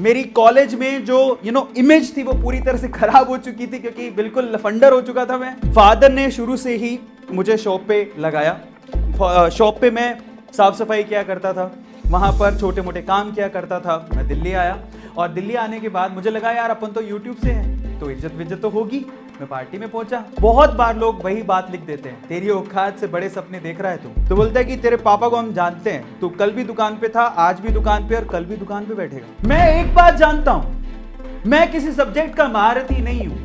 मेरी कॉलेज में जो यू नो इमेज थी वो पूरी तरह से खराब हो चुकी थी क्योंकि बिल्कुल लफंडर हो चुका था मैं फादर ने शुरू से ही मुझे शॉप पे लगाया शॉप uh, पे मैं साफ सफाई किया करता था वहाँ पर छोटे मोटे काम किया करता था मैं दिल्ली आया और दिल्ली आने के बाद मुझे लगा यार अपन तो यूट्यूब से हैं तो इज्जत विज्जत तो होगी मैं पार्टी में पहुंचा बहुत बार लोग वही बात लिख देते हैं तेरी औकात से बड़े सपने देख रहा है तू तो बोलता है कि तेरे पापा को हम जानते हैं तू कल भी दुकान पे था आज भी दुकान पे और कल भी दुकान पे बैठेगा मैं एक बात जानता हूँ मैं किसी सब्जेक्ट का महारथी नहीं हूँ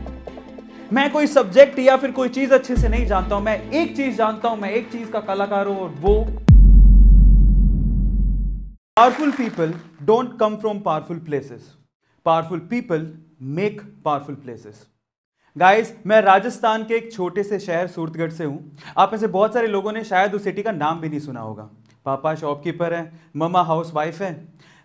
मैं कोई सब्जेक्ट या फिर कोई चीज अच्छे से नहीं जानता हूं मैं एक चीज जानता हूं मैं एक चीज का कलाकार हूं और वो powerful people don't come from powerful places powerful people make powerful places guys मैं राजस्थान के एक छोटे से शहर सूरतगढ़ से हूँ आप में से बहुत सारे लोगों ने शायद उस सिटी का नाम भी नहीं सुना होगा पापा शॉपकीपर हैं ममा हाउस वाइफ हैं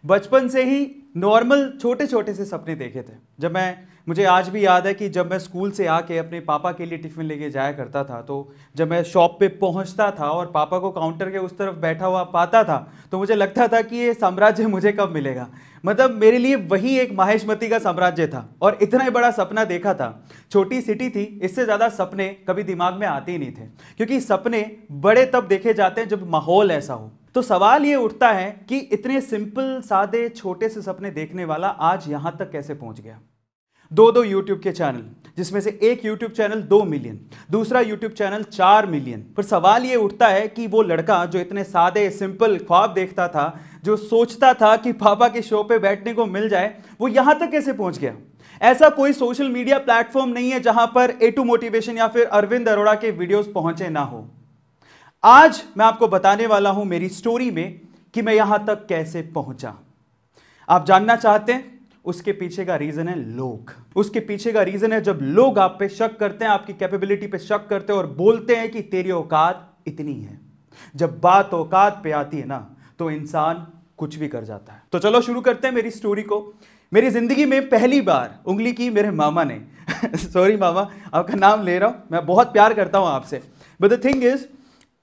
बचपन से ही नॉर्मल छोटे छोटे से सपने देखे थे जब मैं मुझे आज भी याद है कि जब मैं स्कूल से आके अपने पापा के लिए टिफ़िन लेके जाया करता था तो जब मैं शॉप पे पहुंचता था और पापा को काउंटर के उस तरफ बैठा हुआ पाता था तो मुझे लगता था कि ये साम्राज्य मुझे कब मिलेगा मतलब मेरे लिए वही एक माहेशमती का साम्राज्य था और इतना ही बड़ा सपना देखा था छोटी सिटी थी इससे ज़्यादा सपने कभी दिमाग में आते ही नहीं थे क्योंकि सपने बड़े तब देखे जाते हैं जब माहौल ऐसा हो तो सवाल ये उठता है कि इतने सिंपल सादे छोटे से सपने देखने वाला आज यहां तक कैसे पहुंच गया दो दो यूट्यूब के चैनल जिसमें से एक यूट्यूब चैनल दो मिलियन दूसरा यूट्यूब चैनल चार मिलियन पर सवाल ये उठता है कि वो लड़का जो इतने सादे सिंपल ख्वाब देखता था जो सोचता था कि पापा के शो पे बैठने को मिल जाए वो यहां तक कैसे पहुंच गया ऐसा कोई सोशल मीडिया प्लेटफॉर्म नहीं है जहां पर ए टू मोटिवेशन या फिर अरविंद अरोड़ा के वीडियोज़ पहुंचे ना हो आज मैं आपको बताने वाला हूं मेरी स्टोरी में कि मैं यहां तक कैसे पहुंचा आप जानना चाहते हैं उसके पीछे का रीजन है लोग उसके पीछे का रीजन है जब लोग आप पे शक करते हैं आपकी कैपेबिलिटी पे शक करते हैं और बोलते हैं कि तेरी औकात इतनी है जब बात औकात पे आती है ना तो इंसान कुछ भी कर जाता है तो चलो शुरू करते हैं मेरी स्टोरी को मेरी जिंदगी में पहली बार उंगली की मेरे मामा ने सॉरी मामा आपका नाम ले रहा हूं मैं बहुत प्यार करता हूँ आपसे बट द थिंग इज़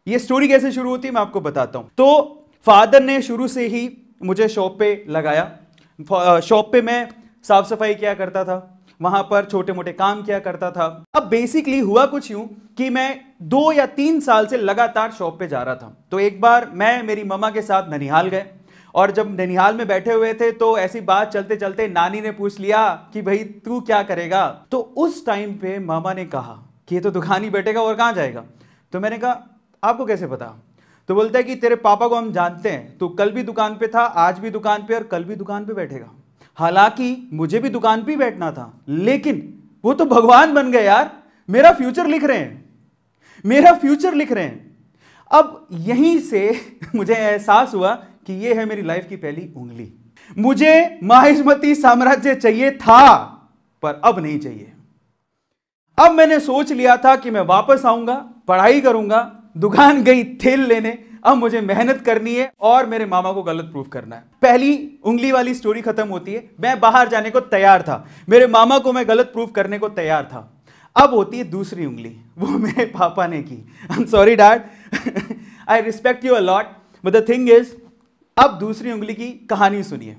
ये स्टोरी कैसे शुरू होती है मैं आपको बताता हूँ तो फादर ने शुरू से ही मुझे शॉप पे लगाया शॉप पे मैं साफ सफाई किया करता था वहां पर छोटे मोटे काम किया करता था अब बेसिकली हुआ कुछ यूं कि मैं दो या तीन साल से लगातार शॉप पे जा रहा था तो एक बार मैं मेरी मम्मा के साथ ननिहाल गए और जब ननिहाल में बैठे हुए थे तो ऐसी बात चलते चलते नानी ने पूछ लिया कि भाई तू क्या करेगा तो उस टाइम पे मामा ने कहा कि ये तो दुकान ही बैठेगा और कहाँ जाएगा तो मैंने कहा आपको कैसे पता तो बोलता है कि तेरे पापा को हम जानते हैं तो कल भी दुकान पे था आज भी दुकान पे और कल भी दुकान पे बैठेगा हालांकि मुझे भी दुकान पे बैठना था लेकिन वो तो भगवान बन गए यार मेरा फ्यूचर लिख रहे हैं मेरा फ्यूचर लिख रहे हैं अब यहीं से मुझे एहसास हुआ कि ये है मेरी लाइफ की पहली उंगली मुझे माहिस्मती साम्राज्य चाहिए था पर अब नहीं चाहिए अब मैंने सोच लिया था कि मैं वापस आऊंगा पढ़ाई करूंगा दुकान गई थेल लेने अब मुझे मेहनत करनी है और मेरे मामा को गलत प्रूफ करना है पहली उंगली वाली स्टोरी खत्म होती है मैं बाहर जाने को तैयार था मेरे मामा को मैं गलत प्रूफ करने को तैयार था अब होती है दूसरी उंगली वो मेरे पापा ने की I am sorry dad I respect you a lot but the thing is अब दूसरी उंगली की कहानी सुनिए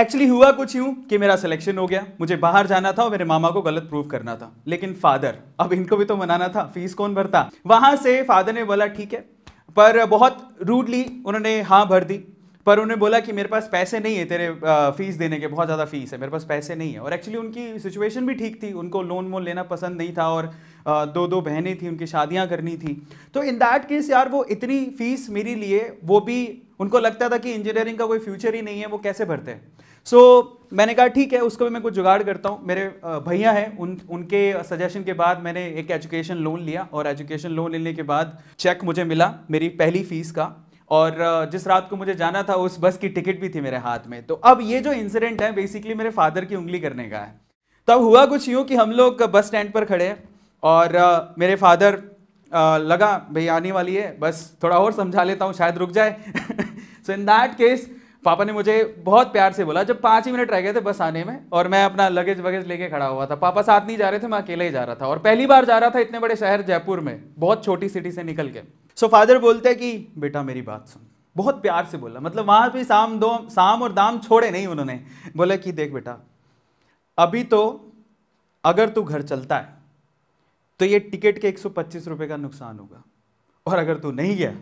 एक्चुअली हुआ कुछ यूं कि मेरा सिलेक्शन हो गया मुझे बाहर जाना था और मेरे मामा को गलत प्रूव करना था लेकिन फादर अब इनको भी तो मनाना था फीस कौन भरता वहां से फादर ने बोला ठीक है पर बहुत रूडली उन्होंने हाँ भर दी पर उन्होंने बोला कि मेरे पास पैसे नहीं है तेरे फीस देने के बहुत ज़्यादा फीस है मेरे पास पैसे नहीं है और एक्चुअली उनकी सिचुएशन भी ठीक थी उनको लोन वोन लेना पसंद नहीं था और दो दो बहनें थी उनकी शादियां करनी थी तो इन दैट केस यार वो इतनी फीस मेरे लिए वो भी उनको लगता था कि इंजीनियरिंग का कोई फ्यूचर ही नहीं है वो कैसे भरते हैं सो so, मैंने कहा ठीक है उसको भी मैं कुछ जुगाड़ करता हूँ मेरे भैया हैं उन उनके सजेशन के बाद मैंने एक एजुकेशन लोन लिया और एजुकेशन लोन लेने के बाद चेक मुझे मिला मेरी पहली फीस का और जिस रात को मुझे जाना था उस बस की टिकट भी थी मेरे हाथ में तो अब ये जो इंसिडेंट है बेसिकली मेरे फादर की उंगली करने का है तब हुआ कुछ यूँ कि हम लोग बस स्टैंड पर खड़े और मेरे फादर लगा भाई आने वाली है बस थोड़ा और समझा लेता हूँ शायद रुक जाए सो इन दैट केस पापा ने मुझे बहुत प्यार से बोला जब पाँच ही मिनट रह गए थे बस आने में और मैं अपना लगेज वगेज लेके खड़ा हुआ था पापा साथ नहीं जा रहे थे मैं अकेले ही जा रहा था और पहली बार जा रहा था इतने बड़े शहर जयपुर में बहुत छोटी सिटी से निकल के सो so, फादर बोलते हैं कि बेटा मेरी बात सुन बहुत प्यार से बोला मतलब वहाँ भी शाम दो शाम और दाम छोड़े नहीं उन्होंने बोले कि देख बेटा अभी तो अगर तू घर चलता है तो ये टिकट के एक सौ का नुकसान होगा और अगर तू नहीं गया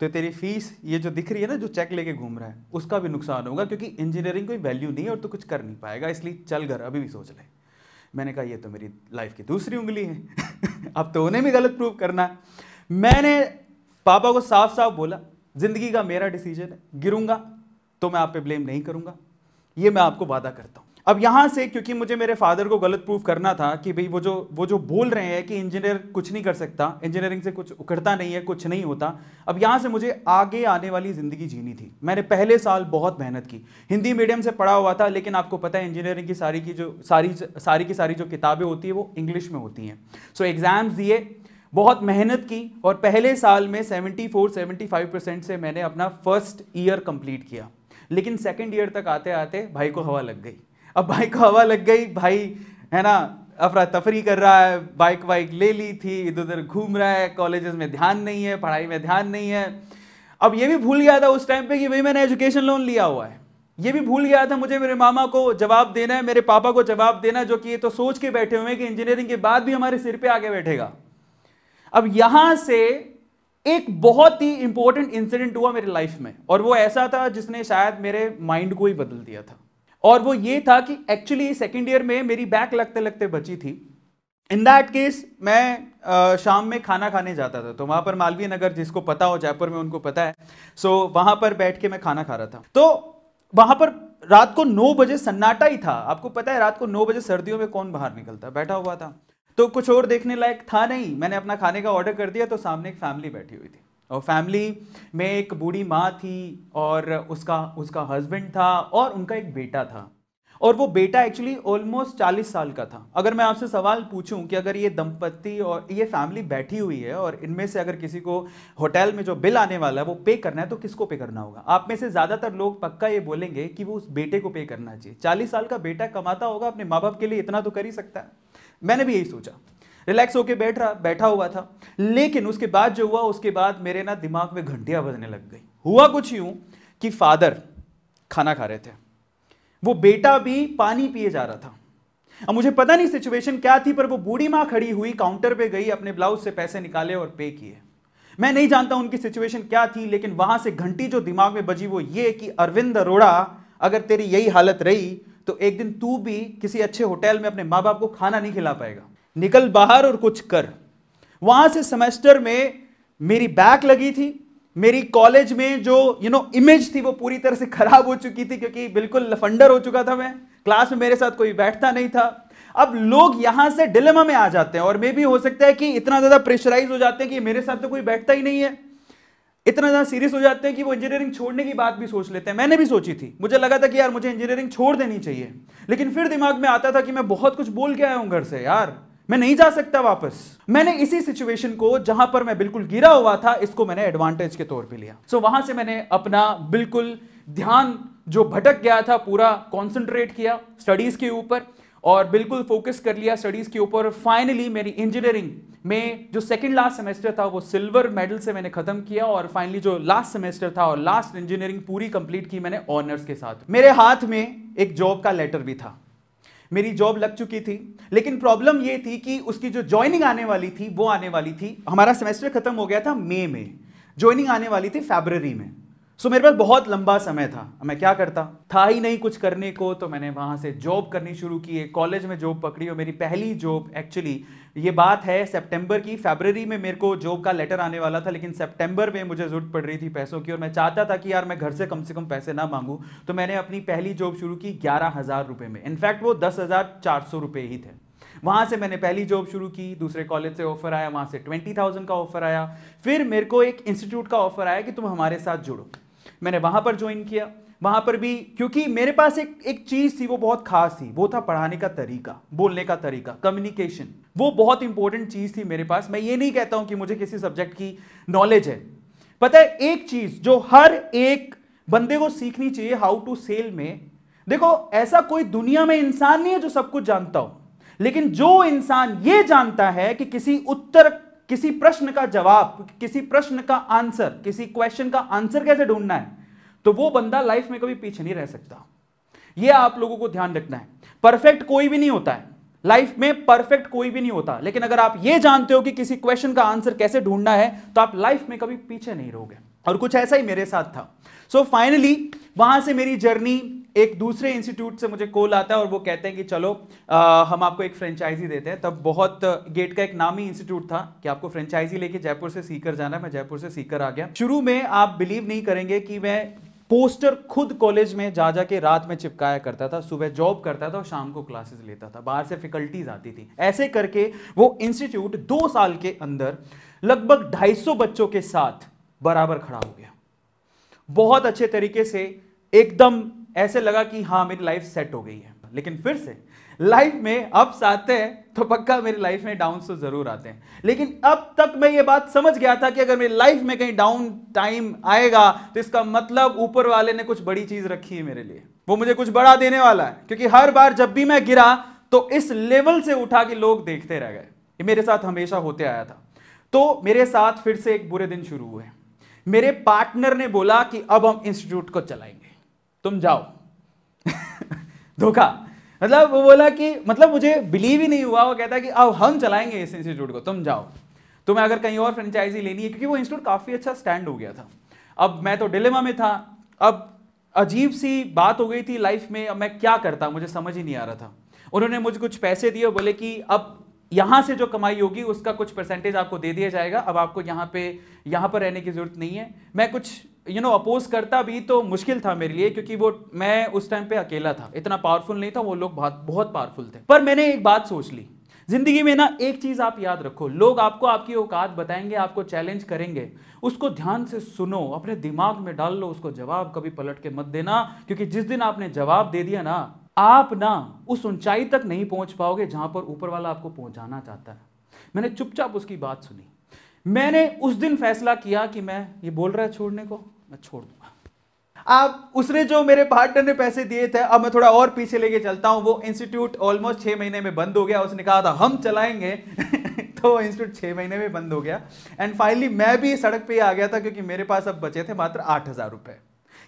तो तेरी फीस ये जो दिख रही है ना जो चेक लेके घूम रहा है उसका भी नुकसान होगा क्योंकि इंजीनियरिंग कोई वैल्यू नहीं है और तो कुछ कर नहीं पाएगा इसलिए चल घर अभी भी सोच ले मैंने कहा ये तो मेरी लाइफ की दूसरी उंगली है अब तो उन्हें भी गलत प्रूव करना है मैंने पापा को साफ साफ बोला ज़िंदगी का मेरा डिसीजन है गिरूंगा तो मैं आप पे ब्लेम नहीं करूंगा ये मैं आपको वादा करता हूँ अब यहाँ से क्योंकि मुझे मेरे फादर को गलत प्रूफ करना था कि भाई वो जो वो जो बोल रहे हैं कि इंजीनियर कुछ नहीं कर सकता इंजीनियरिंग से कुछ उखड़ता नहीं है कुछ नहीं होता अब यहाँ से मुझे आगे आने वाली ज़िंदगी जीनी थी मैंने पहले साल बहुत मेहनत की हिंदी मीडियम से पढ़ा हुआ था लेकिन आपको पता है इंजीनियरिंग की सारी की जो सारी सारी की सारी जो किताबें होती है वो इंग्लिश में होती हैं सो एग्ज़ाम्स दिए बहुत मेहनत की और पहले साल में 74 75 परसेंट से मैंने अपना फर्स्ट ईयर कंप्लीट किया लेकिन सेकेंड ईयर तक आते आते भाई को हवा लग गई अब बाइक को हवा लग गई भाई है ना अफरा तफरी कर रहा है बाइक वाइक ले ली थी इधर उधर घूम रहा है कॉलेजेस में ध्यान नहीं है पढ़ाई में ध्यान नहीं है अब ये भी भूल गया था उस टाइम पे कि भाई मैंने एजुकेशन लोन लिया हुआ है ये भी भूल गया था मुझे मेरे मामा को जवाब देना है मेरे पापा को जवाब देना जो कि ये तो सोच के बैठे हुए हैं कि इंजीनियरिंग के बाद भी हमारे सिर पे आगे बैठेगा अब यहां से एक बहुत ही इंपॉर्टेंट इंसिडेंट हुआ मेरे लाइफ में और वो ऐसा था जिसने शायद मेरे माइंड को ही बदल दिया था और वो ये था कि एक्चुअली सेकेंड ईयर में मेरी बैक लगते लगते बची थी इन दैट केस मैं शाम में खाना खाने जाता था तो वहां पर मालवीय नगर जिसको पता हो जयपुर में उनको पता है सो so, पर बैठ के मैं खाना खा रहा था तो वहां पर रात को नौ बजे सन्नाटा ही था आपको पता है रात को नौ बजे सर्दियों में कौन बाहर निकलता बैठा हुआ था तो कुछ और देखने लायक था नहीं मैंने अपना खाने का ऑर्डर कर दिया तो सामने एक फैमिली बैठी हुई थी और फैमिली में एक बूढ़ी माँ थी और उसका उसका हस्बैंड था और उनका एक बेटा था और वो बेटा एक्चुअली ऑलमोस्ट चालीस साल का था अगर मैं आपसे सवाल पूछूं कि अगर ये दंपत्ति और ये फैमिली बैठी हुई है और इनमें से अगर किसी को होटल में जो बिल आने वाला है वो पे करना है तो किसको पे करना होगा आप में से ज़्यादातर लोग पक्का ये बोलेंगे कि वो उस बेटे को पे करना चाहिए चालीस साल का बेटा कमाता होगा अपने माँ बाप के लिए इतना तो कर ही सकता है मैंने भी यही सोचा रिलैक्स होके बैठ रहा बैठा हुआ था लेकिन उसके बाद जो हुआ उसके बाद मेरे ना दिमाग में घंटियां बजने लग गई हुआ कुछ यूं कि फादर खाना खा रहे थे वो बेटा भी पानी पिए जा रहा था अब मुझे पता नहीं सिचुएशन क्या थी पर वो बूढ़ी माँ खड़ी हुई काउंटर पे गई अपने ब्लाउज से पैसे निकाले और पे किए मैं नहीं जानता उनकी सिचुएशन क्या थी लेकिन वहां से घंटी जो दिमाग में बजी वो ये कि अरविंद अरोड़ा अगर तेरी यही हालत रही तो एक दिन तू भी किसी अच्छे होटल में अपने माँ बाप को खाना नहीं खिला पाएगा निकल बाहर और कुछ कर वहां से सेमेस्टर में मेरी बैक लगी थी मेरी कॉलेज में जो यू नो इमेज थी वो पूरी तरह से खराब हो चुकी थी क्योंकि बिल्कुल लफंडर हो चुका था मैं क्लास में मेरे साथ कोई बैठता नहीं था अब लोग यहां से डिलेमा में आ जाते हैं और मे भी हो सकता है कि इतना ज्यादा प्रेशराइज हो जाते हैं कि मेरे साथ तो कोई बैठता ही नहीं है इतना ज्यादा सीरियस हो जाते हैं कि वो इंजीनियरिंग छोड़ने की बात भी सोच लेते हैं मैंने भी सोची थी मुझे लगा था कि यार मुझे इंजीनियरिंग छोड़ देनी चाहिए लेकिन फिर दिमाग में आता था कि मैं बहुत कुछ बोल के आया हूं घर से यार मैं नहीं जा सकता वापस मैंने इसी सिचुएशन को जहां पर मैं बिल्कुल गिरा हुआ था इसको मैंने एडवांटेज के तौर पे लिया सो so, वहां से मैंने अपना बिल्कुल ध्यान जो भटक गया था पूरा कॉन्सेंट्रेट किया स्टडीज के ऊपर और बिल्कुल फोकस कर लिया स्टडीज के ऊपर फाइनली मेरी इंजीनियरिंग में जो सेकंड लास्ट सेमेस्टर था वो सिल्वर मेडल से मैंने खत्म किया और फाइनली जो लास्ट सेमेस्टर था और लास्ट इंजीनियरिंग पूरी कंप्लीट की मैंने ऑनर्स के साथ मेरे हाथ में एक जॉब का लेटर भी था मेरी जॉब लग चुकी थी लेकिन प्रॉब्लम ये थी कि उसकी जो ज्वाइनिंग आने वाली थी वो आने वाली थी हमारा सेमेस्टर खत्म हो गया था मई में ज्वाइनिंग आने वाली थी फेबररी में सो मेरे पास बहुत लंबा समय था मैं क्या करता था ही नहीं कुछ करने को तो मैंने वहाँ से जॉब करनी शुरू की है कॉलेज में जॉब पकड़ी और मेरी पहली जॉब एक्चुअली ये बात है सितंबर की फरवरी में मेरे को जॉब का लेटर आने वाला था लेकिन सितंबर में मुझे जरूरत पड़ रही थी पैसों की और मैं चाहता था कि यार मैं घर से कम से कम पैसे ना मांगू तो मैंने अपनी पहली जॉब शुरू की ग्यारह हज़ार रुपये में इनफैक्ट वो दस हज़ार चार सौ रुपये ही थे वहां से मैंने पहली जॉब शुरू की दूसरे कॉलेज से ऑफर आया वहाँ से ट्वेंटी थाउजेंड का ऑफर आया फिर मेरे को एक इंस्टीट्यूट का ऑफर आया कि तुम हमारे साथ जुड़ो मैंने वहां पर ज्वाइन किया वहां पर भी क्योंकि मेरे पास एक एक चीज़ थी वो बहुत खास थी वो था पढ़ाने का तरीका बोलने का तरीका कम्युनिकेशन वो बहुत इंपॉर्टेंट चीज़ थी मेरे पास मैं ये नहीं कहता हूं कि मुझे किसी सब्जेक्ट की नॉलेज है पता है एक चीज़ जो हर एक बंदे को सीखनी चाहिए हाउ टू सेल में देखो ऐसा कोई दुनिया में इंसान नहीं है जो सब कुछ जानता हो लेकिन जो इंसान ये जानता है कि किसी उत्तर किसी प्रश्न का जवाब किसी प्रश्न का आंसर किसी क्वेश्चन का आंसर कैसे ढूंढना है तो वो बंदा लाइफ में कभी पीछे नहीं रह सकता ये आप लोगों को ध्यान रखना है परफेक्ट कोई भी नहीं होता है लाइफ में परफेक्ट कोई भी नहीं होता लेकिन अगर आप ये जानते हो कि किसी क्वेश्चन का आंसर कैसे ढूंढना है तो आप लाइफ में कभी पीछे नहीं रहोगे और कुछ ऐसा ही मेरे साथ था सो so फाइनली वहां से मेरी जर्नी एक दूसरे इंस्टीट्यूट से मुझे कॉल आता है और वो कहते हैं कि चलो आ, हम आपको एक फ्रेंचाइजी देते हैं तब बहुत गेट का एक नामी इंस्टीट्यूट था कि आपको फ्रेंचाइजी लेके जयपुर से सीकर जाना है मैं जयपुर से सीकर आ गया शुरू में आप बिलीव नहीं करेंगे कि मैं पोस्टर खुद कॉलेज में जा जा के रात में चिपकाया करता था सुबह जॉब करता था और शाम को क्लासेस लेता था बाहर से फैकल्टीज आती थी ऐसे करके वो इंस्टीट्यूट दो साल के अंदर लगभग 250 बच्चों के साथ बराबर खड़ा हो गया बहुत अच्छे तरीके से एकदम ऐसे लगा कि हाँ मेरी लाइफ सेट हो गई है लेकिन फिर से लाइफ में अब आते हैं तो पक्का मेरी लाइफ में डाउन तो जरूर आते हैं लेकिन अब तक मैं ये बात समझ गया था कि अगर मेरी लाइफ में कहीं डाउन टाइम आएगा तो इसका मतलब ऊपर वाले ने कुछ बड़ी चीज रखी है मेरे लिए वो मुझे कुछ बड़ा देने वाला है क्योंकि हर बार जब भी मैं गिरा तो इस लेवल से उठा के लोग देखते रह गए ये मेरे साथ हमेशा होते आया था तो मेरे साथ फिर से एक बुरे दिन शुरू हुए मेरे पार्टनर ने बोला कि अब हम इंस्टीट्यूट को चलाएंगे तुम जाओ धोखा मतलब वो बोला कि मतलब मुझे बिलीव ही नहीं हुआ वो कहता है कि अब हम चलाएंगे इस इंस्टीट्यूट को तुम जाओ तुम्हें अगर कहीं और फ्रेंचाइजी लेनी है क्योंकि वो इंस्टीट्यूट काफ़ी अच्छा स्टैंड हो गया था अब मैं तो डिलेमा में था अब अजीब सी बात हो गई थी लाइफ में अब मैं क्या करता मुझे समझ ही नहीं आ रहा था उन्होंने मुझे कुछ पैसे दिए और बोले कि अब यहां से जो कमाई होगी उसका कुछ परसेंटेज आपको दे दिया जाएगा अब आपको यहां पे यहां पर रहने की ज़रूरत नहीं है मैं कुछ यू नो अपोज करता भी तो मुश्किल था मेरे लिए क्योंकि वो मैं उस टाइम पे अकेला था इतना पावरफुल नहीं था वो लोग बहुत बहुत पावरफुल थे पर मैंने एक बात सोच ली जिंदगी में ना एक चीज आप याद रखो लोग आपको आपकी औकात बताएंगे आपको चैलेंज करेंगे उसको ध्यान से सुनो अपने दिमाग में डाल लो उसको जवाब कभी पलट के मत देना क्योंकि जिस दिन आपने जवाब दे दिया ना आप ना उस ऊंचाई तक नहीं पहुंच पाओगे जहां पर ऊपर वाला आपको पहुंचाना चाहता है मैंने चुपचाप उसकी बात सुनी मैंने उस दिन फैसला किया कि मैं ये बोल रहा है छोड़ने को मैं छोड़ दूंगा अब उसने जो मेरे पार्टनर ने पैसे दिए थे अब मैं थोड़ा और पीछे लेके चलता हूं वो इंस्टीट्यूट ऑलमोस्ट छह महीने में बंद हो गया उसने कहा था हम चलाएंगे तो इंस्टीट्यूट छह महीने में बंद हो गया एंड फाइनली मैं भी सड़क पे आ गया था क्योंकि मेरे पास अब बचे थे मात्र आठ हज़ार रुपए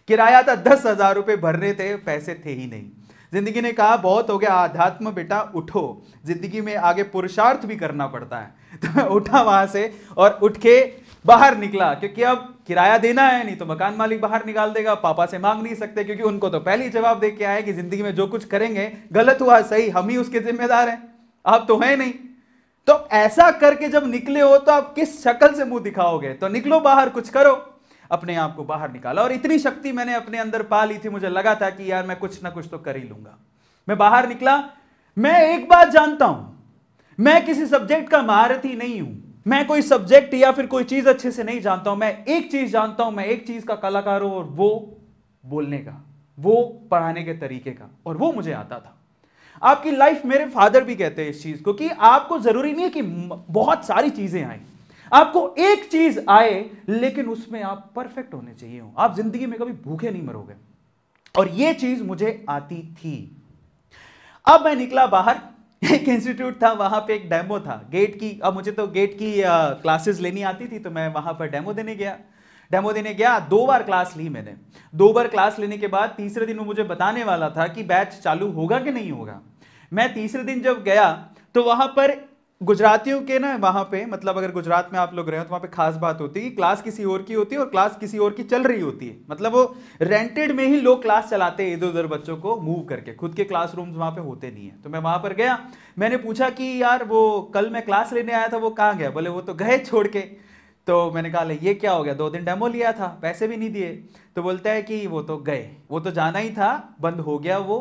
किराया था दस हज़ार रुपए भर रहे थे पैसे थे ही नहीं जिंदगी ने कहा बहुत हो गया आध्यात्म बेटा उठो जिंदगी में आगे पुरुषार्थ भी करना पड़ता है तो मैं उठा वहां से और उठ के बाहर निकला क्योंकि अब किराया देना है नहीं तो मकान मालिक बाहर निकाल देगा पापा से मांग नहीं सकते क्योंकि उनको तो पहले ही जवाब दे के आए कि जिंदगी में जो कुछ करेंगे गलत हुआ सही हम ही उसके जिम्मेदार हैं आप तो हैं नहीं तो ऐसा करके जब निकले हो तो आप किस शक्ल से मुंह दिखाओगे तो निकलो बाहर कुछ करो अपने आप को बाहर निकाला और इतनी शक्ति मैंने अपने अंदर पा ली थी मुझे लगा था कि यार मैं कुछ ना कुछ तो कर ही लूंगा मैं बाहर निकला मैं एक बात जानता हूं मैं किसी सब्जेक्ट का महारथी नहीं हूं मैं कोई सब्जेक्ट या फिर कोई चीज अच्छे से नहीं जानता हूं मैं एक चीज जानता हूं मैं एक चीज का कलाकार हूं और वो बोलने का वो पढ़ाने के तरीके का और वो मुझे आता था आपकी लाइफ मेरे फादर भी कहते हैं इस चीज को कि आपको जरूरी नहीं है कि बहुत सारी चीजें आए आपको एक चीज आए लेकिन उसमें आप परफेक्ट होने चाहिए हो आप जिंदगी में कभी भूखे नहीं मरोगे और ये चीज मुझे आती थी अब मैं निकला बाहर एक इंस्टीट्यूट था वहां पे एक डेमो था गेट की अब मुझे तो गेट की क्लासेस uh, लेनी आती थी तो मैं वहां पर डेमो देने गया डेमो देने गया दो बार क्लास ली मैंने दो बार क्लास लेने के बाद तीसरे दिन वो मुझे बताने वाला था कि बैच चालू होगा कि नहीं होगा मैं तीसरे दिन जब गया तो वहां पर गुजरातियों के ना वहाँ पे मतलब अगर गुजरात में आप लोग रहे हो तो वहाँ पे खास बात होती है कि क्लास किसी और की होती है और क्लास किसी और की चल रही होती है मतलब वो रेंटेड में ही लोग क्लास चलाते हैं इधर उधर बच्चों को मूव करके खुद के क्लासरूम्स वहाँ पे होते नहीं है तो मैं वहाँ पर गया मैंने पूछा कि यार वो कल मैं क्लास लेने आया था वो कहाँ गया बोले वो तो गए छोड़ के तो मैंने कहा ये क्या हो गया दो दिन डेमो लिया था पैसे भी नहीं दिए तो बोलता है कि वो तो गए वो तो जाना ही था बंद हो गया वो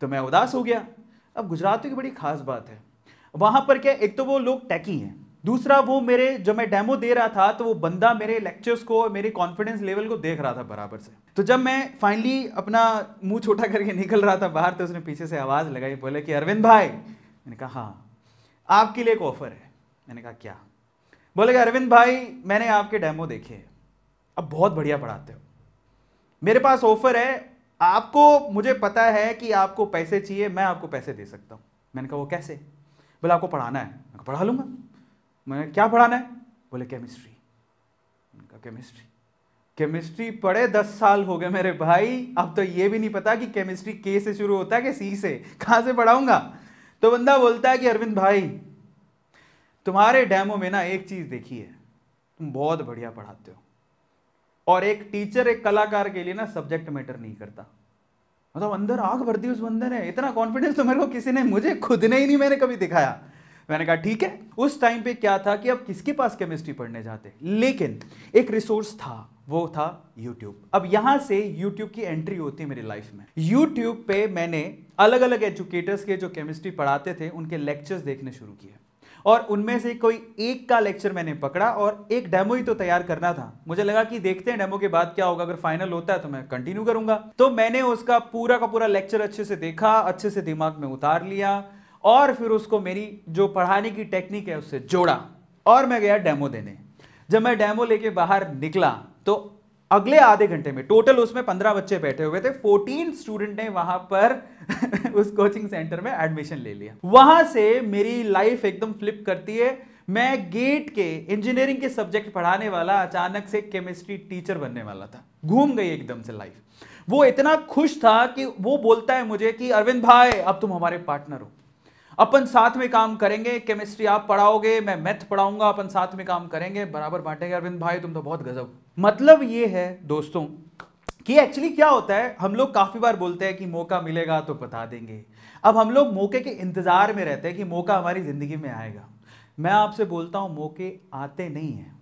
तो मैं उदास हो गया अब गुजरातियों की बड़ी खास बात है वहां पर क्या एक तो वो लोग टैकी हैं दूसरा वो मेरे जब मैं डेमो दे रहा था तो वो बंदा मेरे लेक्चर्स को और मेरे कॉन्फिडेंस लेवल को देख रहा था बराबर से तो जब मैं फाइनली अपना मुंह छोटा करके निकल रहा था बाहर तो उसने पीछे से आवाज़ लगाई बोले कि अरविंद भाई मैंने कहा हाँ आपके लिए एक ऑफ़र है मैंने कहा क्या बोले कि अरविंद भाई मैंने आपके डेमो देखे अब बहुत बढ़िया पढ़ाते हो मेरे पास ऑफ़र है आपको मुझे पता है कि आपको पैसे चाहिए मैं आपको पैसे दे सकता हूँ मैंने कहा वो कैसे बोले आपको पढ़ाना है मैं पढ़ा लूँगा मैंने क्या पढ़ाना है बोले केमिस्ट्री उनका केमिस्ट्री केमिस्ट्री पढ़े दस साल हो गए मेरे भाई अब तो ये भी नहीं पता कि केमिस्ट्री के से शुरू होता है कि सी से कहाँ से पढ़ाऊंगा तो बंदा बोलता है कि अरविंद भाई तुम्हारे डैमो में ना एक चीज़ देखी है तुम बहुत बढ़िया पढ़ाते हो और एक टीचर एक कलाकार के लिए ना सब्जेक्ट मैटर नहीं करता मतलब अंदर आग भरती उस बंदे ने इतना कॉन्फिडेंस तो मेरे को किसी ने मुझे खुद ने ही नहीं मैंने कभी दिखाया मैंने कहा ठीक है उस टाइम पे क्या था कि अब किसके पास केमिस्ट्री पढ़ने जाते लेकिन एक रिसोर्स था वो था YouTube। अब यहां से YouTube की एंट्री होती है मेरी लाइफ में YouTube पे मैंने अलग अलग एजुकेटर्स के जो केमिस्ट्री पढ़ाते थे उनके लेक्चर्स देखने शुरू किए और उनमें से कोई एक का लेक्चर मैंने पकड़ा और एक डेमो ही तो तैयार करना था मुझे लगा कि देखते हैं डेमो के बाद क्या होगा अगर फाइनल होता है तो मैं कंटिन्यू करूंगा तो मैंने उसका पूरा का पूरा लेक्चर अच्छे से देखा अच्छे से दिमाग में उतार लिया और फिर उसको मेरी जो पढ़ाने की टेक्निक है उससे जोड़ा और मैं गया डेमो देने जब मैं डेमो लेके बाहर निकला तो अगले आधे घंटे में टोटल उसमें पंद्रह बच्चे बैठे हुए थे फोर्टीन स्टूडेंट ने वहां पर उस कोचिंग सेंटर में एडमिशन ले लिया वहां से मेरी लाइफ एकदम फ्लिप करती है मैं गेट के इंजीनियरिंग के सब्जेक्ट पढ़ाने वाला अचानक से केमिस्ट्री टीचर बनने वाला था घूम गई एकदम से लाइफ वो इतना खुश था कि वो बोलता है मुझे कि अरविंद भाई अब तुम हमारे पार्टनर हो अपन साथ में काम करेंगे केमिस्ट्री आप पढ़ाओगे मैं मैथ पढ़ाऊंगा अपन साथ में काम करेंगे बराबर बांटेंगे अरविंद भाई तुम तो बहुत गजब मतलब ये है दोस्तों कि एक्चुअली क्या होता है हम लोग काफ़ी बार बोलते हैं कि मौका मिलेगा तो बता देंगे अब हम लोग मौके के इंतज़ार में रहते हैं कि मौका हमारी ज़िंदगी में आएगा मैं आपसे बोलता हूं मौके आते नहीं हैं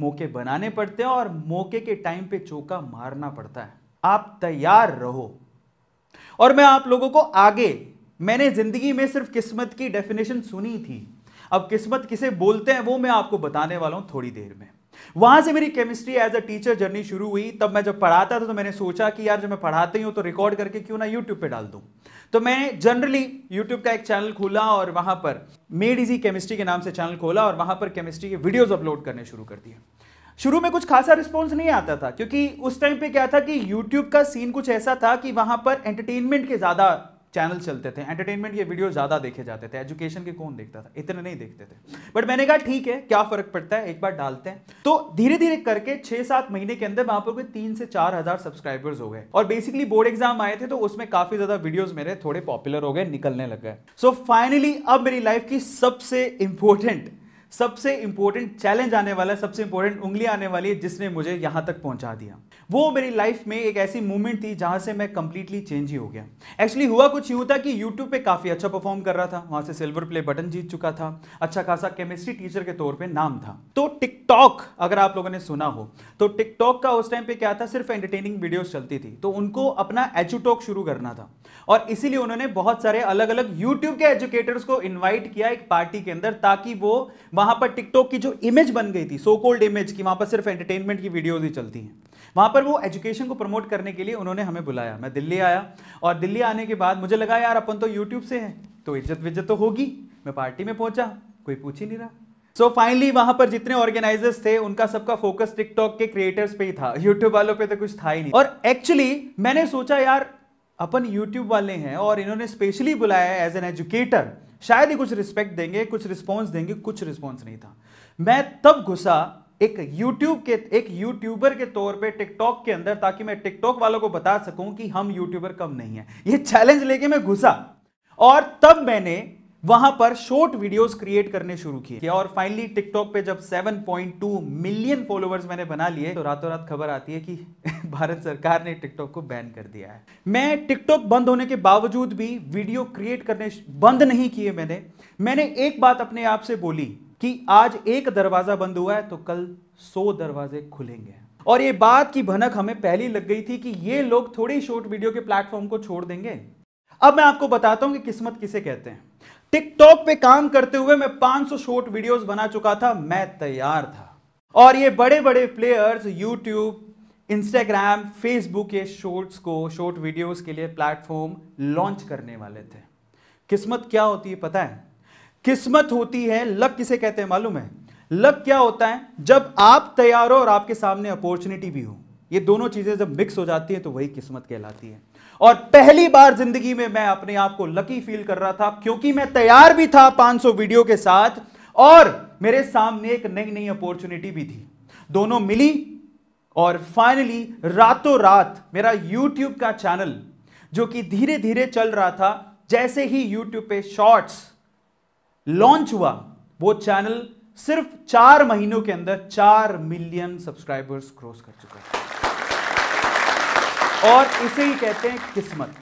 मौके बनाने पड़ते हैं और मौके के टाइम पे चौका मारना पड़ता है आप तैयार रहो और मैं आप लोगों को आगे मैंने जिंदगी में सिर्फ किस्मत की डेफिनेशन सुनी थी अब किस्मत किसे बोलते हैं वो मैं आपको बताने वाला हूं थोड़ी देर में वहां से मेरी chemistry as a teacher journey शुरू हुई तब मैं जब पढ़ाता था तो मैंने सोचा कि यार जब मैं पढ़ाती हूं हूँ तो रिकॉर्ड करके क्यों ना यूट्यूब पे डाल दूं तो मैंने जनरली यूट्यूब का एक चैनल खोला और वहां पर मेड इजी केमिस्ट्री के नाम से चैनल खोला और वहां पर केमिस्ट्री के वीडियोज़ अपलोड करने शुरू कर दिए शुरू में कुछ खासा रिस्पॉन्स नहीं आता था क्योंकि उस टाइम पे क्या था कि यूट्यूब का सीन कुछ ऐसा था कि वहां पर एंटरटेनमेंट के ज़्यादा चैनल चलते थे एंटरटेनमेंट के वीडियो ज़्यादा देखे जाते थे एजुकेशन के कौन देखता था इतने नहीं देखते थे बट मैंने कहा ठीक है क्या फ़र्क पड़ता है एक बार डालते हैं तो धीरे धीरे करके छह सात महीने के अंदर वहां पर कोई तीन से चार हज़ार सब्सक्राइबर्स हो गए और बेसिकली बोर्ड एग्जाम आए थे तो उसमें काफ़ी ज़्यादा वीडियोज़ मेरे थोड़े पॉपुलर हो गए निकलने लग गए सो फाइनली अब मेरी लाइफ की सबसे इंपॉर्टेंट सबसे इंपॉर्टेंट चैलेंज आने वाला है सबसे इंपॉर्टेंट उंगली आने वाली है जिसने मुझे यहां तक पहुंचा दिया वो मेरी लाइफ में एक ऐसी मूवमेंट थी जहां से मैं कंप्लीटली चेंज ही हो गया एक्चुअली हुआ कुछ यूं था कि यूट्यूब पे काफ़ी अच्छा परफॉर्म कर रहा था वहां से सिल्वर प्ले बटन जीत चुका था अच्छा खासा केमिस्ट्री टीचर के तौर पर नाम था तो टिकटॉक अगर आप लोगों ने सुना हो तो टिकटॉक का उस टाइम पे क्या था सिर्फ एंटरटेनिंग वीडियो चलती थी तो उनको अपना एजुटॉक शुरू करना था और इसीलिए उन्होंने बहुत सारे अलग अलग यूट्यूब के एजुकेटर्स को इन्वाइट किया एक पार्टी के अंदर ताकि वो वहां पर टिकटॉक की जो इमेज बन गई थी सो कोल्ड इमेज की वहां पर सिर्फ एंटरटेनमेंट की वीडियोज ही चलती हैं वहाँ पर वो एजुकेशन को प्रमोट करने के लिए उन्होंने हमें बुलाया मैं दिल्ली आया और दिल्ली आने के बाद मुझे लगा यार अपन तो यूट्यूब से है तो इज्जत विज्जत तो होगी मैं पार्टी में पहुंचा कोई पूछ ही नहीं रहा सो so फाइनली वहां पर जितने ऑर्गेनाइजर्स थे उनका सबका फोकस टिकटॉक के क्रिएटर्स पे ही था यूट्यूब वालों पे तो कुछ था ही नहीं और एक्चुअली मैंने सोचा यार अपन यूट्यूब वाले हैं और इन्होंने स्पेशली बुलाया है एज एन एजुकेटर शायद ही कुछ रिस्पेक्ट देंगे कुछ रिस्पॉन्स देंगे कुछ रिस्पॉन्स नहीं था मैं तब घुसा एक यूट्यूब के एक यूट्यूबर के तौर पे टिकटॉक के अंदर ताकि मैं टिकटॉक वालों को बता सकूं कि हम यूट्यूबर कम नहीं है ये चैलेंज लेके मैं घुसा और तब मैंने वहां पर शॉर्ट वीडियोस क्रिएट करने शुरू किए और फाइनली टिकटॉक पे जब 7.2 मिलियन फॉलोअर्स मैंने बना लिए तो रातों रात खबर आती है कि भारत सरकार ने टिकटॉक को बैन कर दिया है मैं टिकटॉक बंद होने के बावजूद भी वीडियो क्रिएट करने बंद नहीं किए मैंने मैंने एक बात अपने आप से बोली कि आज एक दरवाजा बंद हुआ है तो कल सौ दरवाजे खुलेंगे और ये बात की भनक हमें पहली लग गई थी कि ये लोग थोड़ी शॉर्ट वीडियो के प्लेटफॉर्म को छोड़ देंगे अब मैं आपको बताता हूं कि किस्मत किसे कहते हैं टिकटॉक पे काम करते हुए मैं 500 शॉर्ट वीडियो बना चुका था मैं तैयार था और ये बड़े बड़े प्लेयर्स यूट्यूब इंस्टाग्राम फेसबुक ये शॉर्ट्स को शॉर्ट वीडियो के लिए प्लेटफॉर्म लॉन्च करने वाले थे किस्मत क्या होती है पता है किस्मत होती है लक किसे कहते हैं मालूम है लक क्या होता है जब आप तैयार हो और आपके सामने अपॉर्चुनिटी भी हो ये दोनों चीजें जब मिक्स हो जाती हैं तो वही किस्मत कहलाती है और पहली बार जिंदगी में मैं अपने आप को लकी फील कर रहा था क्योंकि मैं तैयार भी था 500 वीडियो के साथ और मेरे सामने एक नई नई अपॉर्चुनिटी भी थी दोनों मिली और फाइनली रातों रात मेरा यूट्यूब का चैनल जो कि धीरे धीरे चल रहा था जैसे ही यूट्यूब पे शॉर्ट्स लॉन्च हुआ वो चैनल सिर्फ चार महीनों के अंदर चार मिलियन सब्सक्राइबर्स क्रॉस कर चुका है और इसे ही कहते हैं किस्मत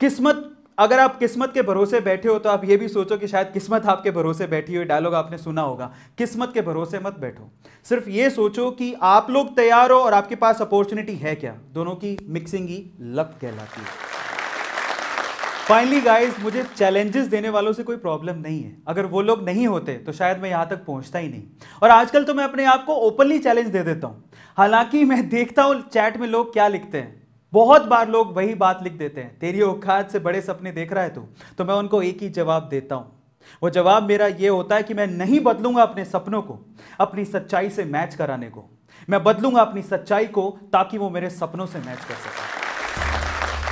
किस्मत अगर आप किस्मत के भरोसे बैठे हो तो आप यह भी सोचो कि शायद किस्मत आपके भरोसे बैठी हुई डायलॉग आपने सुना होगा किस्मत के भरोसे मत बैठो सिर्फ यह सोचो कि आप लोग तैयार हो और आपके पास अपॉर्चुनिटी है क्या दोनों की मिक्सिंग ही लक कहलाती है फाइनली गाइज मुझे चैलेंजेस देने वालों से कोई प्रॉब्लम नहीं है अगर वो लोग नहीं होते तो शायद मैं यहाँ तक पहुँचता ही नहीं और आजकल तो मैं अपने आप को ओपनली चैलेंज दे देता हूँ हालांकि मैं देखता हूँ चैट में लोग क्या लिखते हैं बहुत बार लोग वही बात लिख देते हैं तेरी औकात से बड़े सपने देख रहा है तू तो मैं उनको एक ही जवाब देता हूँ वो जवाब मेरा ये होता है कि मैं नहीं बदलूंगा अपने सपनों को अपनी सच्चाई से मैच कराने को मैं बदलूंगा अपनी सच्चाई को ताकि वो मेरे सपनों से मैच कर सके